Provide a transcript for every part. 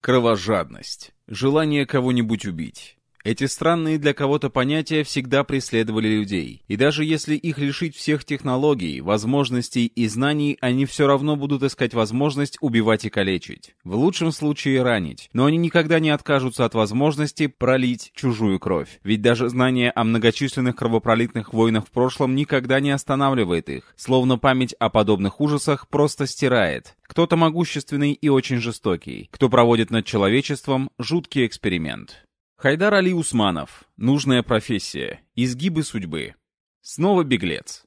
Кровожадность, желание кого-нибудь убить, эти странные для кого-то понятия всегда преследовали людей. И даже если их лишить всех технологий, возможностей и знаний, они все равно будут искать возможность убивать и калечить. В лучшем случае ранить. Но они никогда не откажутся от возможности пролить чужую кровь. Ведь даже знание о многочисленных кровопролитных войнах в прошлом никогда не останавливает их. Словно память о подобных ужасах просто стирает. Кто-то могущественный и очень жестокий, кто проводит над человечеством жуткий эксперимент. Хайдар Али Усманов. Нужная профессия. Изгибы судьбы. Снова беглец.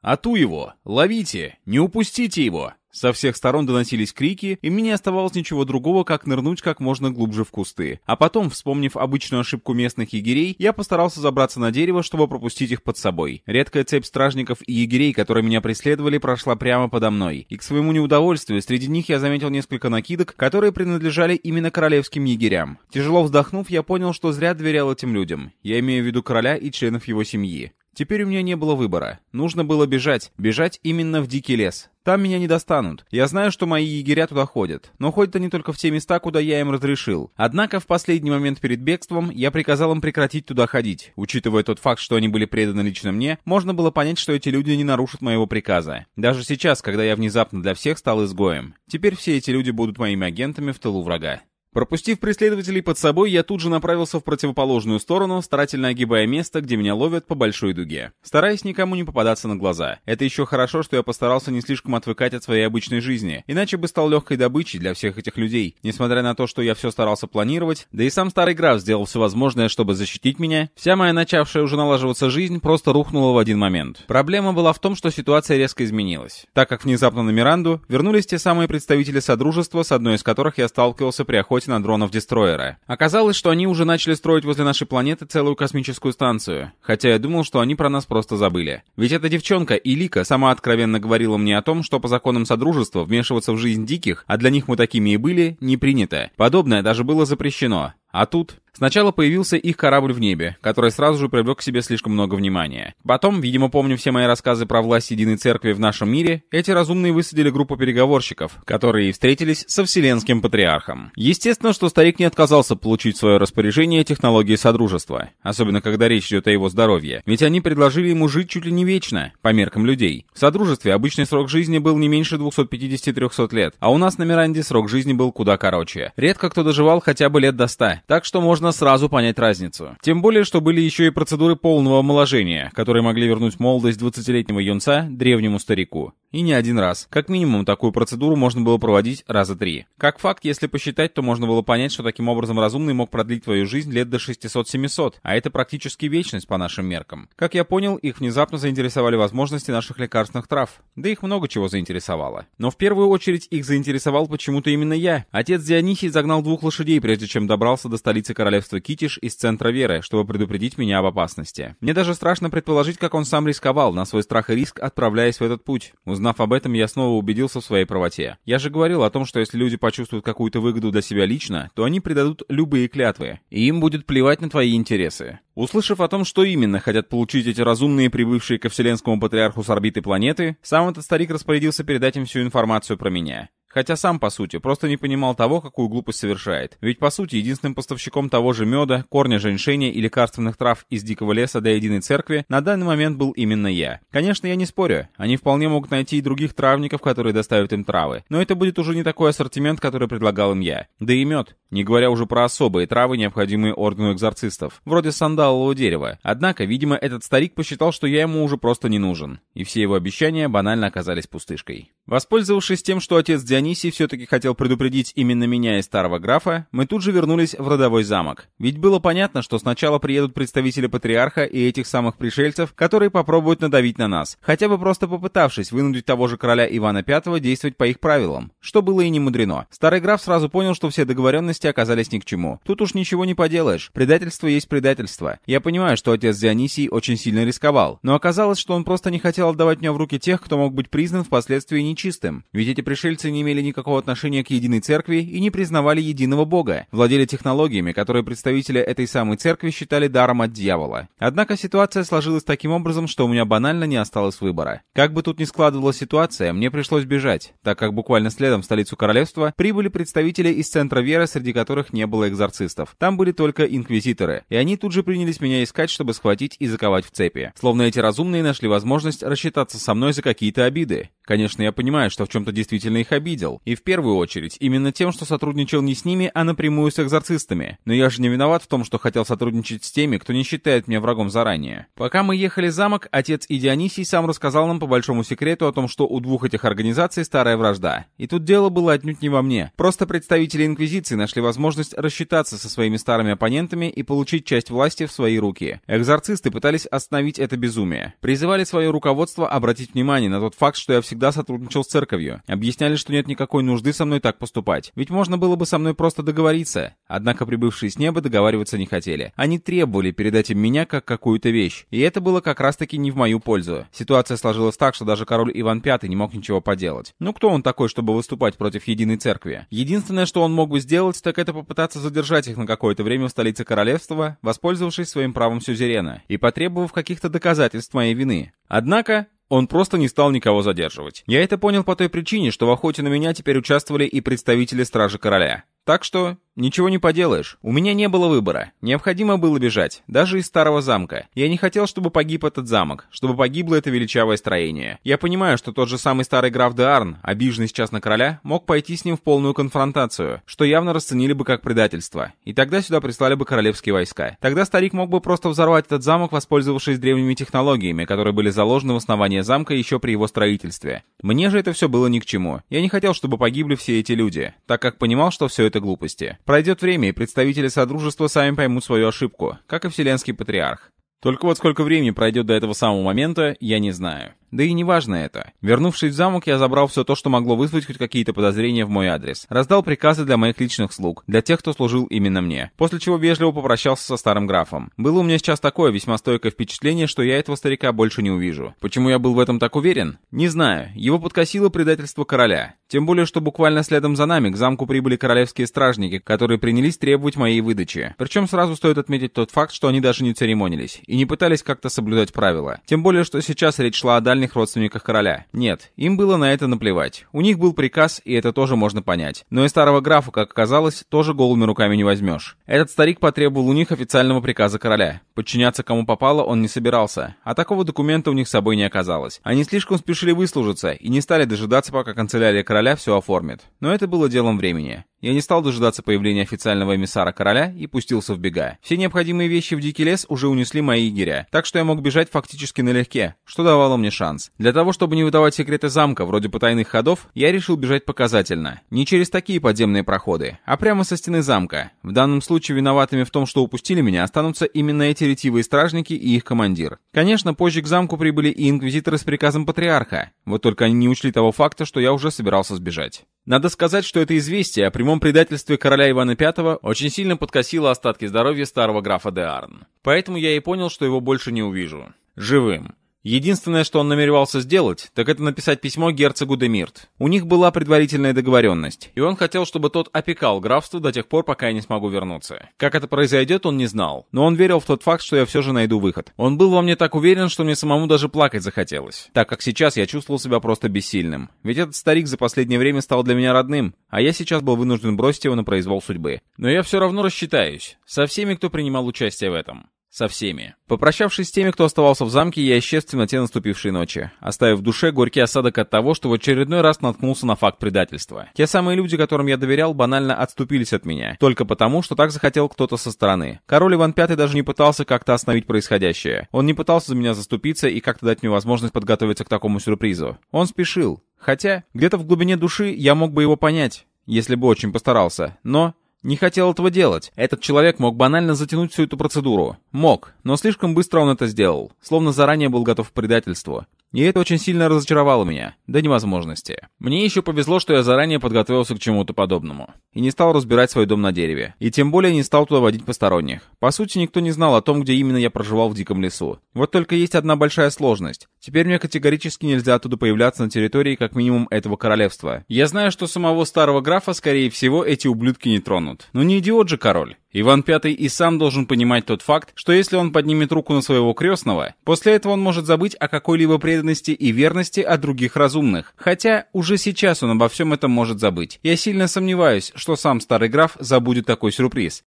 Ату его! Ловите! Не упустите его! Со всех сторон доносились крики, и мне не оставалось ничего другого, как нырнуть как можно глубже в кусты. А потом, вспомнив обычную ошибку местных егерей, я постарался забраться на дерево, чтобы пропустить их под собой. Редкая цепь стражников и егерей, которые меня преследовали, прошла прямо подо мной. И к своему неудовольствию, среди них я заметил несколько накидок, которые принадлежали именно королевским егерям. Тяжело вздохнув, я понял, что зря доверял этим людям. Я имею в виду короля и членов его семьи. Теперь у меня не было выбора. Нужно было бежать. Бежать именно в дикий лес. Там меня не достанут. Я знаю, что мои егеря туда ходят. Но ходят они только в те места, куда я им разрешил. Однако в последний момент перед бегством я приказал им прекратить туда ходить. Учитывая тот факт, что они были преданы лично мне, можно было понять, что эти люди не нарушат моего приказа. Даже сейчас, когда я внезапно для всех стал изгоем. Теперь все эти люди будут моими агентами в тылу врага. Пропустив преследователей под собой, я тут же направился в противоположную сторону, старательно огибая место, где меня ловят по большой дуге, стараясь никому не попадаться на глаза. Это еще хорошо, что я постарался не слишком отвыкать от своей обычной жизни, иначе бы стал легкой добычей для всех этих людей. Несмотря на то, что я все старался планировать, да и сам старый граф сделал все возможное, чтобы защитить меня, вся моя начавшая уже налаживаться жизнь просто рухнула в один момент. Проблема была в том, что ситуация резко изменилась, так как внезапно на Миранду вернулись те самые представители Содружества, с одной из которых я сталкивался при охоте взглянуть на дронов дестройера. Оказалось, что они уже начали строить возле нашей планеты целую космическую станцию, хотя я думал, что они про нас просто забыли. Ведь эта девчонка, Илика, сама откровенно говорила мне о том, что по законам Содружества вмешиваться в жизнь диких, а для них мы такими и были, не принято. Подобное даже было запрещено. А тут... Сначала появился их корабль в небе, который сразу же привлек к себе слишком много внимания. Потом, видимо, помню все мои рассказы про власть Единой Церкви в нашем мире, эти разумные высадили группу переговорщиков, которые встретились со Вселенским Патриархом. Естественно, что старик не отказался получить в свое распоряжение технологии Содружества, особенно когда речь идет о его здоровье, ведь они предложили ему жить чуть ли не вечно, по меркам людей. В Содружестве обычный срок жизни был не меньше 250-300 лет, а у нас на Миранде срок жизни был куда короче. Редко кто доживал хотя бы лет до 100, так что можно сразу понять разницу. Тем более, что были еще и процедуры полного омоложения, которые могли вернуть молодость 20-летнего юнца древнему старику. И не один раз. Как минимум, такую процедуру можно было проводить раза три. Как факт, если посчитать, то можно было понять, что таким образом разумный мог продлить твою жизнь лет до 600-700, а это практически вечность по нашим меркам. Как я понял, их внезапно заинтересовали возможности наших лекарственных трав. Да их много чего заинтересовало. Но в первую очередь их заинтересовал почему-то именно я. Отец Дионисий загнал двух лошадей, прежде чем добрался до до столицы королевства Китиш из центра веры, чтобы предупредить меня об опасности. Мне даже страшно предположить, как он сам рисковал, на свой страх и риск отправляясь в этот путь. Узнав об этом, я снова убедился в своей правоте. Я же говорил о том, что если люди почувствуют какую-то выгоду для себя лично, то они предадут любые клятвы, и им будет плевать на твои интересы. Услышав о том, что именно хотят получить эти разумные, прибывшие ко вселенскому патриарху с орбиты планеты, сам этот старик распорядился передать им всю информацию про меня. Хотя сам, по сути, просто не понимал того, какую глупость совершает. Ведь, по сути, единственным поставщиком того же меда, корня женьшеня и лекарственных трав из дикого леса до единой церкви на данный момент был именно я. Конечно, я не спорю. Они вполне могут найти и других травников, которые доставят им травы. Но это будет уже не такой ассортимент, который предлагал им я. Да и мед. Не говоря уже про особые травы, необходимые ордену экзорцистов. Вроде сандалового дерева. Однако, видимо, этот старик посчитал, что я ему уже просто не нужен. И все его обещания банально оказались пустышкой. Воспользовавшись тем, что отец Дионисий все-таки хотел предупредить именно меня и старого графа, мы тут же вернулись в родовой замок. Ведь было понятно, что сначала приедут представители патриарха и этих самых пришельцев, которые попробуют надавить на нас, хотя бы просто попытавшись вынудить того же короля Ивана V действовать по их правилам, что было и не мудрено. Старый граф сразу понял, что все договоренности оказались ни к чему. Тут уж ничего не поделаешь, предательство есть предательство. Я понимаю, что отец Дионисий очень сильно рисковал, но оказалось, что он просто не хотел отдавать меня в руки тех, кто мог быть признан впоследствии не нечистым, ведь эти пришельцы не имели никакого отношения к единой церкви и не признавали единого бога, владели технологиями, которые представители этой самой церкви считали даром от дьявола. Однако ситуация сложилась таким образом, что у меня банально не осталось выбора. Как бы тут ни складывалась ситуация, мне пришлось бежать, так как буквально следом в столицу королевства прибыли представители из центра веры, среди которых не было экзорцистов. Там были только инквизиторы, и они тут же принялись меня искать, чтобы схватить и заковать в цепи. Словно эти разумные нашли возможность рассчитаться со мной за какие-то обиды. Конечно, я понимаю, понимает, что в чем-то действительно их обидел. И в первую очередь, именно тем, что сотрудничал не с ними, а напрямую с экзорцистами. Но я же не виноват в том, что хотел сотрудничать с теми, кто не считает меня врагом заранее. Пока мы ехали в замок, отец и Дионисий сам рассказал нам по большому секрету о том, что у двух этих организаций старая вражда. И тут дело было отнюдь не во мне. Просто представители Инквизиции нашли возможность рассчитаться со своими старыми оппонентами и получить часть власти в свои руки. Экзорцисты пытались остановить это безумие. Призывали свое руководство обратить внимание на тот факт, что я всегда сотрудничал закончил с церковью. Объясняли, что нет никакой нужды со мной так поступать. Ведь можно было бы со мной просто договориться. Однако прибывшие с неба договариваться не хотели. Они требовали передать им меня как какую-то вещь. И это было как раз-таки не в мою пользу. Ситуация сложилась так, что даже король Иван V не мог ничего поделать. Ну кто он такой, чтобы выступать против единой церкви? Единственное, что он мог бы сделать, так это попытаться задержать их на какое-то время в столице королевства, воспользовавшись своим правом сюзерена и потребовав каких-то доказательств моей вины. Однако, он просто не стал никого задерживать. Я это понял по той причине, что в охоте на меня теперь участвовали и представители Стражи Короля. Так что Ничего не поделаешь. У меня не было выбора. Необходимо было бежать, даже из старого замка. Я не хотел, чтобы погиб этот замок, чтобы погибло это величавое строение. Я понимаю, что тот же самый старый граф Деарн, обиженный сейчас на короля, мог пойти с ним в полную конфронтацию, что явно расценили бы как предательство. И тогда сюда прислали бы королевские войска. Тогда старик мог бы просто взорвать этот замок, воспользовавшись древними технологиями, которые были заложены в основание замка еще при его строительстве. Мне же это все было ни к чему. Я не хотел, чтобы погибли все эти люди, так как понимал, что все это какой-то глупости. Пройдет время, и представители Содружества сами поймут свою ошибку, как и Вселенский Патриарх. Только вот сколько времени пройдет до этого самого момента, я не знаю. Да и не важно это. Вернувшись в замок, я забрал все то, что могло вызвать хоть какие-то подозрения в мой адрес. Раздал приказы для моих личных слуг, для тех, кто служил именно мне. После чего вежливо попрощался со старым графом. Было у меня сейчас такое весьма стойкое впечатление, что я этого старика больше не увижу. Почему я был в этом так уверен? Не знаю. Его подкосило предательство короля. Тем более, что буквально следом за нами к замку прибыли королевские стражники, которые принялись требовать моей выдачи. Причем сразу стоит отметить тот факт, что они даже не церемонились и не пытались как-то соблюдать правила. Тем более, что сейчас речь шла о дальних дальних родственниках короля. Нет, им было на это наплевать. У них был приказ, и это тоже можно понять. Но и старого графа, как оказалось, тоже голыми руками не возьмешь. Этот старик потребовал у них официального приказа короля. Подчиняться кому попало он не собирался, а такого документа у них с собой не оказалось. Они слишком спешили выслужиться и не стали дожидаться, пока канцелярия короля все оформит. Но это было делом времени. Я не стал дожидаться появления официального эмиссара короля и пустился в бега. Все необходимые вещи в дикий лес уже унесли мои егеря, так что я мог бежать фактически налегке, что давало мне шанс. Для того, чтобы не выдавать секреты замка, вроде потайных ходов, я решил бежать показательно. Не через такие подземные проходы, а прямо со стены замка. В данном случае виноватыми в том, что упустили меня, останутся именно эти ретивые стражники и их командир. Конечно, позже к замку прибыли и инквизиторы с приказом патриарха, вот только они не учли того факта, что я уже собирался сбежать. Надо сказать, что это известие о прямом предательстве короля Ивана V очень сильно подкосило остатки здоровья старого графа де Арн. Поэтому я и понял, что его больше не увижу. Живым. Единственное, что он намеревался сделать, так это написать письмо герцогу Демирт. У них была предварительная договоренность, и он хотел, чтобы тот опекал графство до тех пор, пока я не смогу вернуться. Как это произойдет, он не знал, но он верил в тот факт, что я все же найду выход. Он был во мне так уверен, что мне самому даже плакать захотелось, так как сейчас я чувствовал себя просто бессильным. Ведь этот старик за последнее время стал для меня родным, а я сейчас был вынужден бросить его на произвол судьбы. Но я все равно рассчитаюсь, со всеми, кто принимал участие в этом. Со всеми. Попрощавшись с теми, кто оставался в замке, я исчез в темноте наступившей ночи, оставив в душе горький осадок от того, что в очередной раз наткнулся на факт предательства. Те самые люди, которым я доверял, банально отступились от меня, только потому, что так захотел кто-то со стороны. Король Иван V даже не пытался как-то остановить происходящее. Он не пытался за меня заступиться и как-то дать мне возможность подготовиться к такому сюрпризу. Он спешил. Хотя, где-то в глубине души я мог бы его понять, если бы очень постарался, но... Не хотел этого делать. Этот человек мог банально затянуть всю эту процедуру. Мог, но слишком быстро он это сделал. Словно заранее был готов к предательству. И это очень сильно разочаровало меня, до невозможности. Мне еще повезло, что я заранее подготовился к чему-то подобному. И не стал разбирать свой дом на дереве. И тем более не стал туда водить посторонних. По сути, никто не знал о том, где именно я проживал в диком лесу. Вот только есть одна большая сложность. Теперь мне категорически нельзя оттуда появляться на территории как минимум этого королевства. Я знаю, что самого старого графа, скорее всего, эти ублюдки не тронут. Но не идиот же король. Иван V и сам должен понимать тот факт, что если он поднимет руку на своего крестного, после этого он может забыть о какой-либо преданности и верности от других разумных. Хотя уже сейчас он обо всем этом может забыть. Я сильно сомневаюсь, что сам старый граф забудет такой сюрприз.